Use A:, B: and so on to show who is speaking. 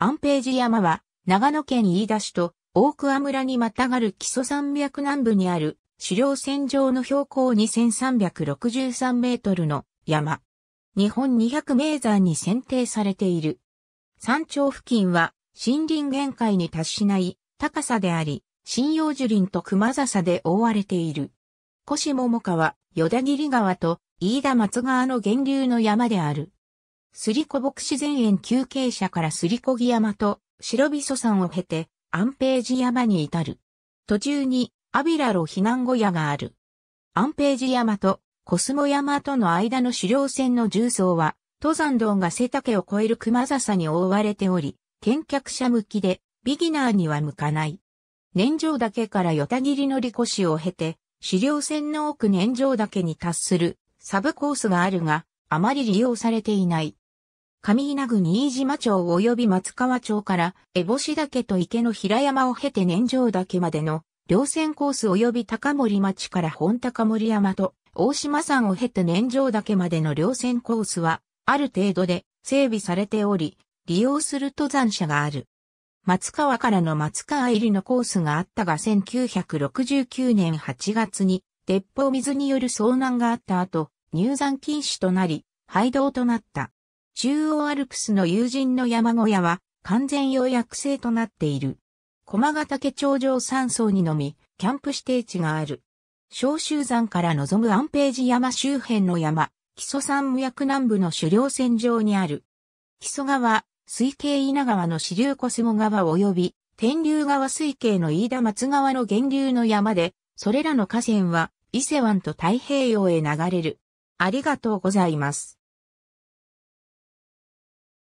A: 安平寺山は、長野県飯田市と大
B: 桑村にまたがる基礎山脈南部にある狩猟線上の標高2363メートルの山。日本200名山に選定されている。山頂付近は森林限界に達しない高さであり、針葉樹林と熊笹で覆われている。腰桃川、与田切川と飯田松川の源流の山である。すりこ牧自然園休憩者からすりこぎ山と白びそ山を経て安平寺山に至る。途中にアビラロ避難小屋がある。安平寺山とコスモ山との間の狩猟船の重層は登山道が背丈を超える熊笹に覆われており、見客者向きでビギナーには向かない。年上岳からヨタギリの利シを経て、狩猟船の奥年上岳に達するサブコースがあるが、あまり利用されていない。上稲な郡飯島町及び松川町から、烏帽子岳と池の平山を経て年上岳までの、稜線コース及び高森町から本高森山と、大島山を経て年上岳までの稜線コースは、ある程度で整備されており、利用する登山者がある。松川からの松川入りのコースがあったが1969年8月に鉄砲水による遭難があった後、入山禁止となり、廃道となった。中央アルプスの友人の山小屋は完全予約制となっている。駒ヶ岳頂上山荘にのみ、キャンプ指定地がある。小州山から望む安平寺山周辺の山、木曽山無役南部の狩猟線上にある。木曽川、水系稲川の支流小相川及び、天竜川水系の飯田松川の源流の山で、それらの河川は伊勢湾と太平洋
A: へ流れる。ありがとうございます。